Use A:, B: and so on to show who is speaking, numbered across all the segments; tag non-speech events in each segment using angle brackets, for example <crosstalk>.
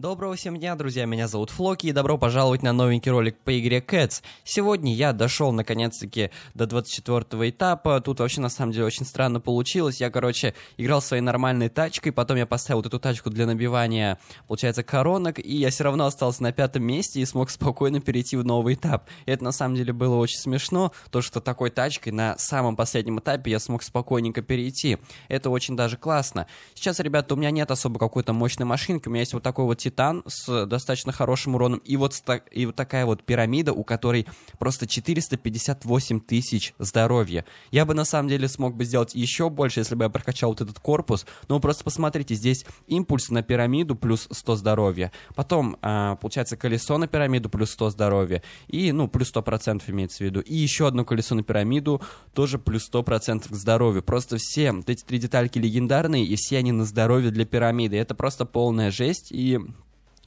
A: Доброго всем дня, друзья, меня зовут Флоки, и добро пожаловать на новенький ролик по игре Cats. Сегодня я дошел, наконец-таки, до 24 этапа, тут вообще, на самом деле, очень странно получилось. Я, короче, играл своей нормальной тачкой, потом я поставил вот эту тачку для набивания, получается, коронок, и я все равно остался на пятом месте и смог спокойно перейти в новый этап. И это, на самом деле, было очень смешно, то, что такой тачкой на самом последнем этапе я смог спокойненько перейти. Это очень даже классно. Сейчас, ребята, у меня нет особо какой-то мощной машинки, у меня есть вот такой вот Титан с достаточно хорошим уроном, и вот, и вот такая вот пирамида, у которой просто 458 тысяч здоровья. Я бы на самом деле смог бы сделать еще больше, если бы я прокачал вот этот корпус, но вы просто посмотрите, здесь импульс на пирамиду плюс 100 здоровья, потом, э, получается, колесо на пирамиду плюс 100 здоровья, и, ну, плюс 100% имеется в виду, и еще одно колесо на пирамиду, тоже плюс 100% к здоровью. Просто все вот эти три детальки легендарные, и все они на здоровье для пирамиды. Это просто полная жесть, и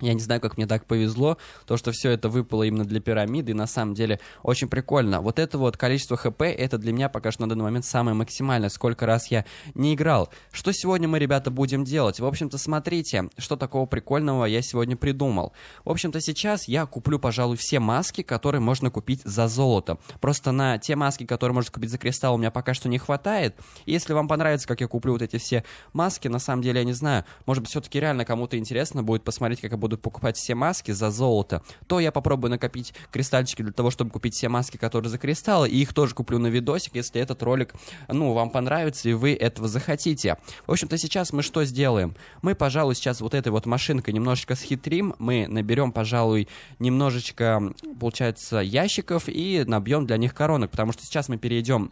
A: я не знаю, как мне так повезло, то, что все это выпало именно для пирамиды, на самом деле очень прикольно. Вот это вот количество хп, это для меня пока что на данный момент самое максимальное, сколько раз я не играл. Что сегодня мы, ребята, будем делать? В общем-то, смотрите, что такого прикольного я сегодня придумал. В общем-то, сейчас я куплю, пожалуй, все маски, которые можно купить за золото. Просто на те маски, которые можно купить за кристалл, у меня пока что не хватает. если вам понравится, как я куплю вот эти все маски, на самом деле, я не знаю, может быть, все-таки реально кому-то интересно будет посмотреть, как я буду буду покупать все маски за золото, то я попробую накопить кристальчики для того, чтобы купить все маски, которые за кристаллы, и их тоже куплю на видосик, если этот ролик, ну, вам понравится, и вы этого захотите. В общем-то, сейчас мы что сделаем? Мы, пожалуй, сейчас вот этой вот машинкой немножечко схитрим, мы наберем, пожалуй, немножечко, получается, ящиков и набьем для них коронок, потому что сейчас мы перейдем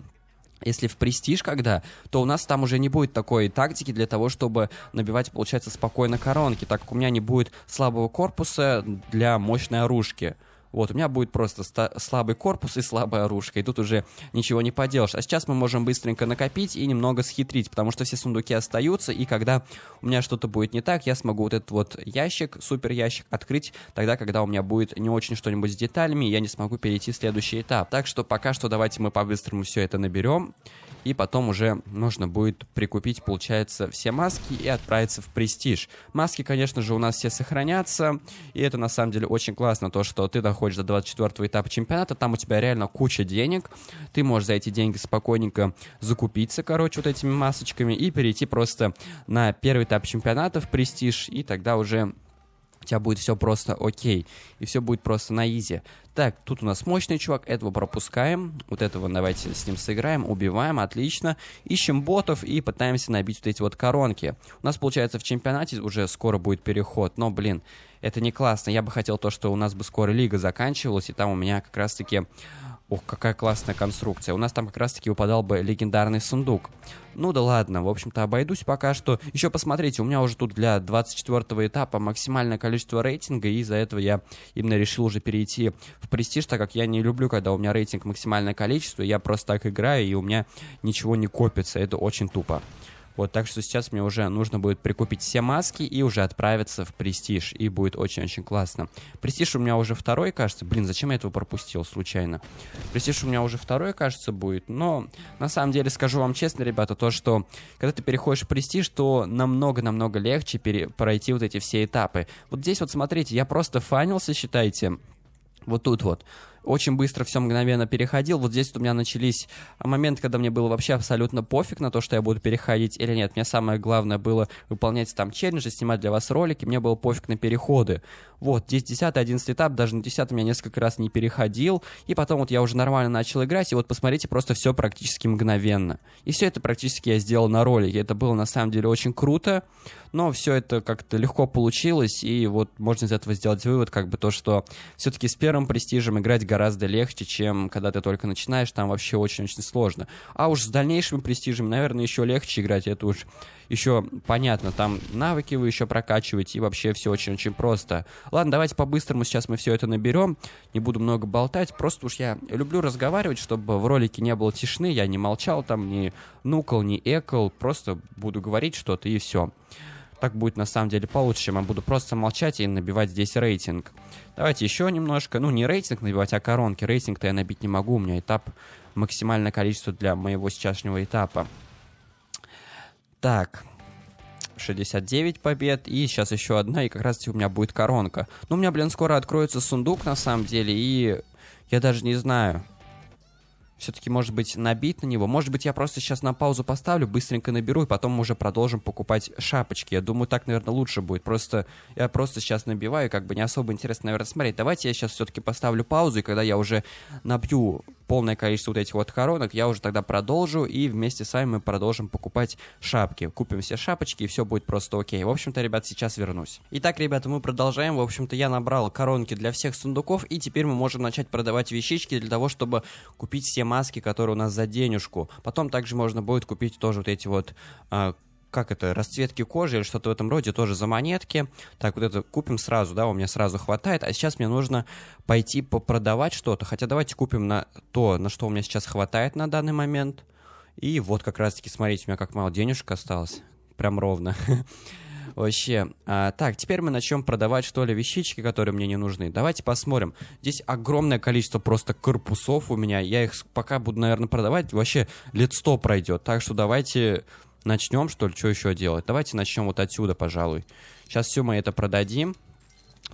A: если в престиж когда, то у нас там уже не будет такой тактики для того, чтобы набивать, получается, спокойно коронки, так как у меня не будет слабого корпуса для мощной оружки. Вот, у меня будет просто слабый корпус и слабая оружка, и тут уже ничего не поделаешь. А сейчас мы можем быстренько накопить и немного схитрить, потому что все сундуки остаются, и когда у меня что-то будет не так, я смогу вот этот вот ящик, супер ящик, открыть тогда, когда у меня будет не очень что-нибудь с деталями, и я не смогу перейти в следующий этап. Так что пока что давайте мы по-быстрому все это наберем, и потом уже нужно будет прикупить, получается, все маски и отправиться в престиж. Маски, конечно же, у нас все сохранятся, и это на самом деле очень классно, то, что ты находишься доходишь до 24 этапа чемпионата, там у тебя реально куча денег, ты можешь за эти деньги спокойненько закупиться, короче, вот этими масочками и перейти просто на первый этап чемпионата в престиж, и тогда уже у тебя будет все просто окей, и все будет просто на изи. Так, тут у нас мощный чувак, этого пропускаем, вот этого давайте с ним сыграем, убиваем, отлично. Ищем ботов и пытаемся набить вот эти вот коронки. У нас, получается, в чемпионате уже скоро будет переход, но, блин, это не классно. Я бы хотел то, что у нас бы скоро лига заканчивалась, и там у меня как раз-таки Ох, какая классная конструкция. У нас там как раз-таки выпадал бы легендарный сундук. Ну да ладно, в общем-то обойдусь пока что. Еще посмотрите, у меня уже тут для 24 этапа максимальное количество рейтинга, и из-за этого я именно решил уже перейти в престиж, так как я не люблю, когда у меня рейтинг максимальное количество, я просто так играю, и у меня ничего не копится, это очень тупо. Вот, так что сейчас мне уже нужно будет прикупить все маски и уже отправиться в Престиж, и будет очень-очень классно. Престиж у меня уже второй, кажется. Блин, зачем я этого пропустил случайно? Престиж у меня уже второй, кажется, будет, но на самом деле скажу вам честно, ребята, то, что когда ты переходишь в Престиж, то намного-намного легче пере- пройти вот эти все этапы. Вот здесь вот смотрите, я просто фанился, считайте, вот тут вот очень быстро все мгновенно переходил. Вот здесь вот у меня начались моменты, когда мне было вообще абсолютно пофиг на то, что я буду переходить или нет. Мне самое главное было выполнять там челленджи, снимать для вас ролики, мне было пофиг на переходы. Вот, здесь 10 11 этап, даже на 10 я несколько раз не переходил, и потом вот я уже нормально начал играть, и вот посмотрите, просто все практически мгновенно. И все это практически я сделал на ролике, это было на самом деле очень круто, но все это как-то легко получилось, и вот можно из этого сделать вывод, как бы то, что все-таки с первым престижем играть гораздо легче, чем когда ты только начинаешь, там вообще очень-очень сложно. А уж с дальнейшими престижами, наверное, еще легче играть, это уж еще понятно, там навыки вы еще прокачиваете, и вообще все очень-очень просто. Ладно, давайте по-быстрому сейчас мы все это наберем, не буду много болтать, просто уж я люблю разговаривать, чтобы в ролике не было тишины, я не молчал там, не нукал, не экал, просто буду говорить что-то и все. Так будет на самом деле получше, чем я буду просто молчать и набивать здесь рейтинг. Давайте еще немножко, ну не рейтинг набивать, а коронки. Рейтинг-то я набить не могу, у меня этап максимальное количество для моего сейчасшнего этапа. Так, 69 побед, и сейчас еще одна, и как раз у меня будет коронка. Ну, у меня, блин, скоро откроется сундук, на самом деле, и я даже не знаю все-таки, может быть, набить на него. Может быть, я просто сейчас на паузу поставлю, быстренько наберу, и потом уже продолжим покупать шапочки. Я думаю, так, наверное, лучше будет. Просто я просто сейчас набиваю, как бы не особо интересно, наверное, смотреть. Давайте я сейчас все-таки поставлю паузу, и когда я уже набью полное количество вот этих вот коронок, я уже тогда продолжу, и вместе с вами мы продолжим покупать шапки. Купим все шапочки, и все будет просто окей. В общем-то, ребят, сейчас вернусь. Итак, ребята, мы продолжаем. В общем-то, я набрал коронки для всех сундуков, и теперь мы можем начать продавать вещички для того, чтобы купить все маски, которые у нас за денежку. Потом также можно будет купить тоже вот эти вот э, как это, расцветки кожи или что-то в этом роде, тоже за монетки. Так, вот это купим сразу, да, у меня сразу хватает. А сейчас мне нужно пойти попродавать что-то. Хотя давайте купим на то, на что у меня сейчас хватает на данный момент. И вот как раз-таки, смотрите, у меня как мало денежек осталось. Прям ровно. <laughs> Вообще. А, так, теперь мы начнем продавать, что ли, вещички, которые мне не нужны. Давайте посмотрим. Здесь огромное количество просто корпусов у меня. Я их пока буду, наверное, продавать. Вообще лет сто пройдет. Так что давайте Начнем, что ли, что еще делать? Давайте начнем вот отсюда, пожалуй. Сейчас все мы это продадим,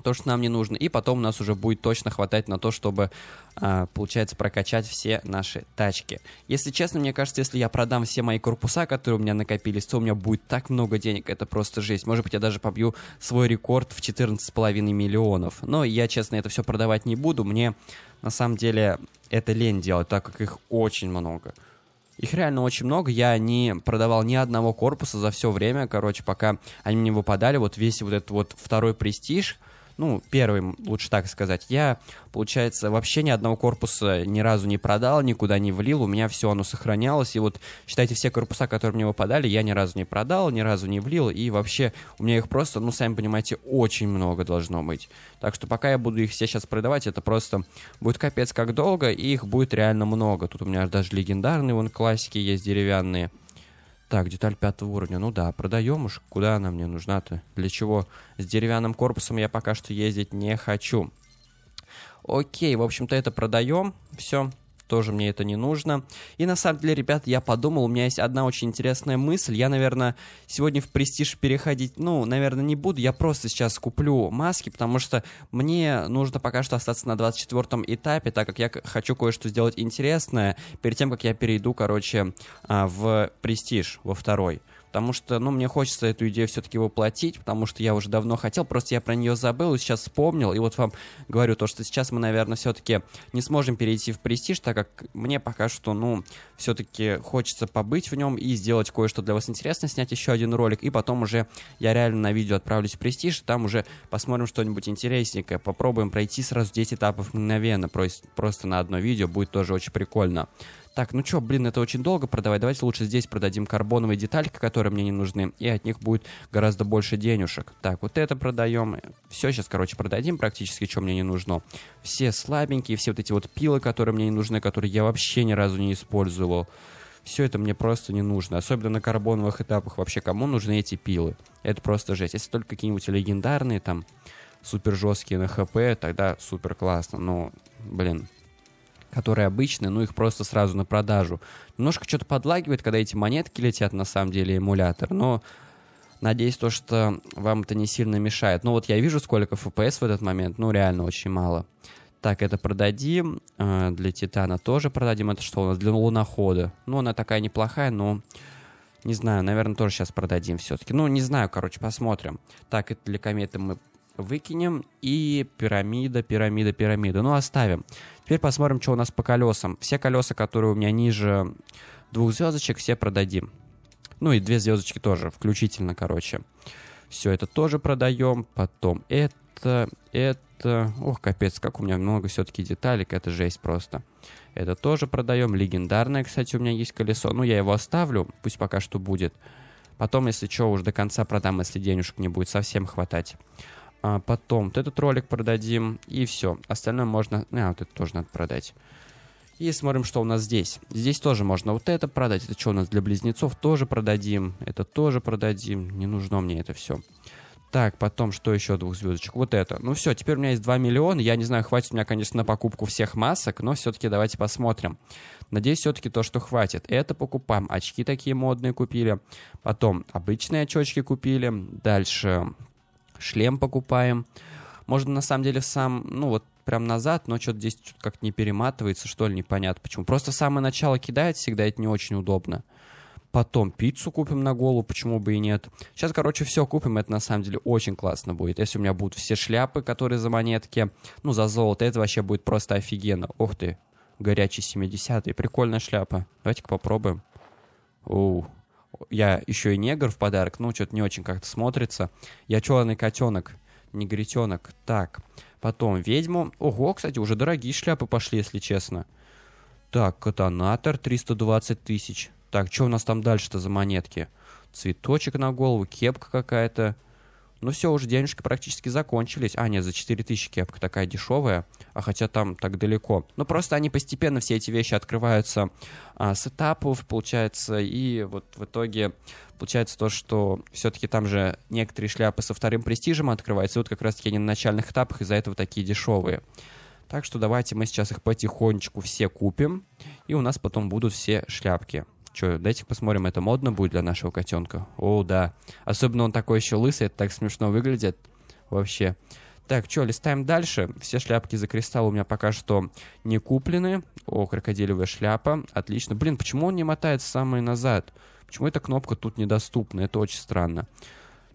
A: то, что нам не нужно, и потом у нас уже будет точно хватать на то, чтобы, а, получается, прокачать все наши тачки. Если честно, мне кажется, если я продам все мои корпуса, которые у меня накопились, то у меня будет так много денег, это просто жесть. Может быть, я даже побью свой рекорд в 14,5 миллионов. Но я, честно, это все продавать не буду, мне на самом деле это лень делать, так как их очень много. Их реально очень много. Я не продавал ни одного корпуса за все время, короче, пока они мне выпадали. Вот весь вот этот вот второй престиж — ну, первым, лучше так сказать. Я, получается, вообще ни одного корпуса ни разу не продал, никуда не влил, у меня все оно сохранялось, и вот, считайте, все корпуса, которые мне выпадали, я ни разу не продал, ни разу не влил, и вообще у меня их просто, ну, сами понимаете, очень много должно быть. Так что пока я буду их все сейчас продавать, это просто будет капец как долго, и их будет реально много. Тут у меня даже легендарные вон классики есть деревянные. Так, деталь пятого уровня. Ну да, продаем уж. Куда она мне нужна-то? Для чего? С деревянным корпусом я пока что ездить не хочу. Окей, в общем-то это продаем. Все тоже мне это не нужно. И на самом деле, ребят, я подумал, у меня есть одна очень интересная мысль. Я, наверное, сегодня в престиж переходить, ну, наверное, не буду. Я просто сейчас куплю маски, потому что мне нужно пока что остаться на 24-м этапе, так как я хочу кое-что сделать интересное перед тем, как я перейду, короче, а, в престиж во второй потому что, ну, мне хочется эту идею все-таки воплотить, потому что я уже давно хотел, просто я про нее забыл и сейчас вспомнил, и вот вам говорю то, что сейчас мы, наверное, все-таки не сможем перейти в престиж, так как мне пока что, ну, все-таки хочется побыть в нем и сделать кое-что для вас интересное, снять еще один ролик, и потом уже я реально на видео отправлюсь в престиж, и там уже посмотрим что-нибудь интересненькое, попробуем пройти сразу 10 этапов мгновенно, просто на одно видео, будет тоже очень прикольно так, ну чё, блин, это очень долго продавать, давайте лучше здесь продадим карбоновые детальки, которые мне не нужны, и от них будет гораздо больше денежек. Так, вот это продаем, все сейчас, короче, продадим практически, что мне не нужно. Все слабенькие, все вот эти вот пилы, которые мне не нужны, которые я вообще ни разу не использовал. Все это мне просто не нужно. Особенно на карбоновых этапах вообще кому нужны эти пилы? Это просто жесть. Если только какие-нибудь легендарные там супер жесткие на ХП, тогда супер классно. Но, блин, которые обычные, ну их просто сразу на продажу. Немножко что-то подлагивает, когда эти монетки летят, на самом деле, эмулятор, но надеюсь то, что вам это не сильно мешает. Ну вот я вижу, сколько FPS в этот момент, ну реально очень мало. Так, это продадим. Э, для Титана тоже продадим. Это что у нас? Для Лунохода. Ну, она такая неплохая, но... Не знаю, наверное, тоже сейчас продадим все-таки. Ну, не знаю, короче, посмотрим. Так, это для кометы мы выкинем. И пирамида, пирамида, пирамида. Ну, оставим. Теперь посмотрим, что у нас по колесам. Все колеса, которые у меня ниже двух звездочек, все продадим. Ну и две звездочки тоже, включительно, короче. Все это тоже продаем. Потом это, это... Ох, капец, как у меня много все-таки деталек. Это жесть просто. Это тоже продаем. Легендарное, кстати, у меня есть колесо. Ну, я его оставлю. Пусть пока что будет. Потом, если что, уж до конца продам, если денежек не будет совсем хватать. А потом вот этот ролик продадим, и все. Остальное можно... Ну, а, вот это тоже надо продать. И смотрим, что у нас здесь. Здесь тоже можно вот это продать. Это что у нас для близнецов? Тоже продадим. Это тоже продадим. Не нужно мне это все. Так, потом что еще двух звездочек? Вот это. Ну все, теперь у меня есть 2 миллиона. Я не знаю, хватит у меня, конечно, на покупку всех масок, но все-таки давайте посмотрим. Надеюсь, все-таки то, что хватит. Это покупаем. Очки такие модные купили. Потом обычные очки купили. Дальше шлем покупаем. Можно на самом деле сам, ну вот прям назад, но что-то здесь что-то как-то не перематывается, что ли, непонятно почему. Просто самое начало кидает всегда, это не очень удобно. Потом пиццу купим на голову, почему бы и нет. Сейчас, короче, все купим, это на самом деле очень классно будет. Если у меня будут все шляпы, которые за монетки, ну, за золото, это вообще будет просто офигенно. Ух ты, горячий 70-й, прикольная шляпа. Давайте-ка попробуем. Оу, я еще и негр в подарок, ну, что-то не очень как-то смотрится. Я черный котенок, негритенок. Так, потом ведьму. Ого, кстати, уже дорогие шляпы пошли, если честно. Так, катанатор 320 тысяч. Так, что у нас там дальше-то за монетки? Цветочек на голову, кепка какая-то. Ну все, уже денежки практически закончились. А, нет, за 4000 кепка такая дешевая, а хотя там так далеко. Ну просто они постепенно все эти вещи открываются а, с этапов, получается, и вот в итоге получается то, что все-таки там же некоторые шляпы со вторым престижем открываются, и вот как раз-таки они на начальных этапах из-за этого такие дешевые. Так что давайте мы сейчас их потихонечку все купим, и у нас потом будут все шляпки что, дайте посмотрим, это модно будет для нашего котенка. О, да. Особенно он такой еще лысый, это так смешно выглядит. Вообще. Так, что, листаем дальше. Все шляпки за кристалл у меня пока что не куплены. О, крокодилевая шляпа. Отлично. Блин, почему он не мотает самый назад? Почему эта кнопка тут недоступна? Это очень странно.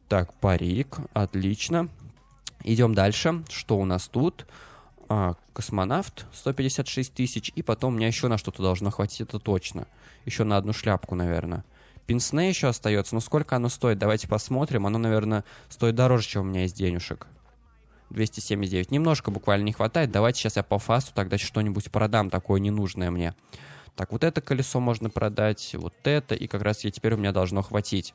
A: Так, парик. Отлично. Идем дальше. Что у нас Тут а, космонавт 156 тысяч, и потом у меня еще на что-то должно хватить, это точно. Еще на одну шляпку, наверное. Пинсне еще остается, но сколько оно стоит? Давайте посмотрим. Оно, наверное, стоит дороже, чем у меня есть денежек. 279. Немножко буквально не хватает. Давайте сейчас я по фасту тогда что-нибудь продам, такое ненужное мне. Так, вот это колесо можно продать, вот это, и как раз я теперь у меня должно хватить.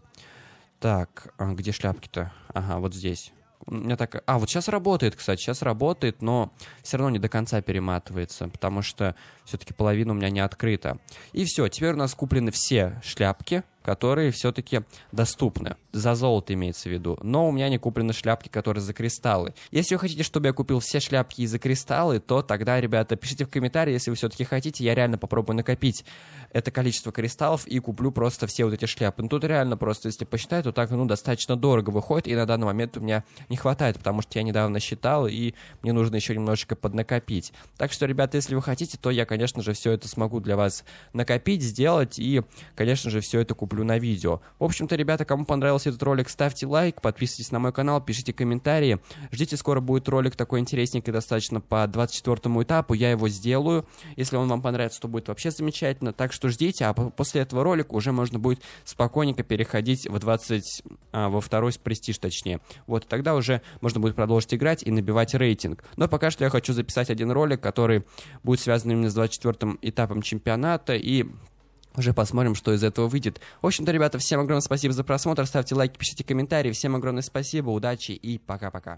A: Так, а где шляпки-то? Ага, вот здесь я так, а вот сейчас работает, кстати, сейчас работает, но все равно не до конца перематывается, потому что все-таки половина у меня не открыта. И все, теперь у нас куплены все шляпки, которые все-таки доступны. За золото имеется в виду. Но у меня не куплены шляпки, которые за кристаллы. Если вы хотите, чтобы я купил все шляпки и за кристаллы, то тогда, ребята, пишите в комментарии, если вы все-таки хотите, я реально попробую накопить это количество кристаллов и куплю просто все вот эти шляпы. Ну тут реально просто, если посчитать, то так, ну, достаточно дорого выходит, и на данный момент у меня не хватает, потому что я недавно считал, и мне нужно еще немножечко поднакопить. Так что, ребята, если вы хотите, то я, конечно же, все это смогу для вас накопить, сделать, и, конечно же, все это куплю выкуплю на видео. В общем-то, ребята, кому понравился этот ролик, ставьте лайк, подписывайтесь на мой канал, пишите комментарии. Ждите, скоро будет ролик такой интересненький достаточно по 24 этапу, я его сделаю. Если он вам понравится, то будет вообще замечательно. Так что ждите, а после этого ролика уже можно будет спокойненько переходить в 20, а, во второй престиж точнее. Вот, тогда уже можно будет продолжить играть и набивать рейтинг. Но пока что я хочу записать один ролик, который будет связан именно с 24 этапом чемпионата и уже посмотрим, что из этого выйдет. В общем-то, ребята, всем огромное спасибо за просмотр. Ставьте лайки, пишите комментарии. Всем огромное спасибо, удачи и пока-пока.